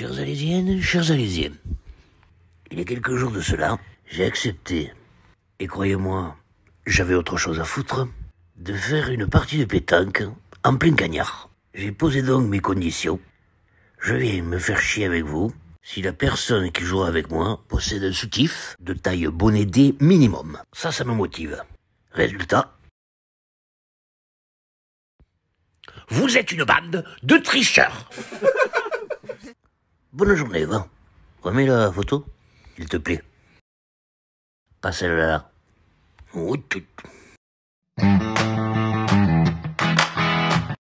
Chers Alésiennes, chers Alésiens, il y a quelques jours de cela, j'ai accepté, et croyez-moi, j'avais autre chose à foutre, de faire une partie de pétanque en plein cagnard. J'ai posé donc mes conditions. Je viens me faire chier avec vous si la personne qui joue avec moi possède un soutif de taille bonnet D minimum. Ça, ça me motive. Résultat, vous êtes une bande de tricheurs. Bonne journée, va. Remets la photo, il te plaît. Pas celle-là. Oui, tout.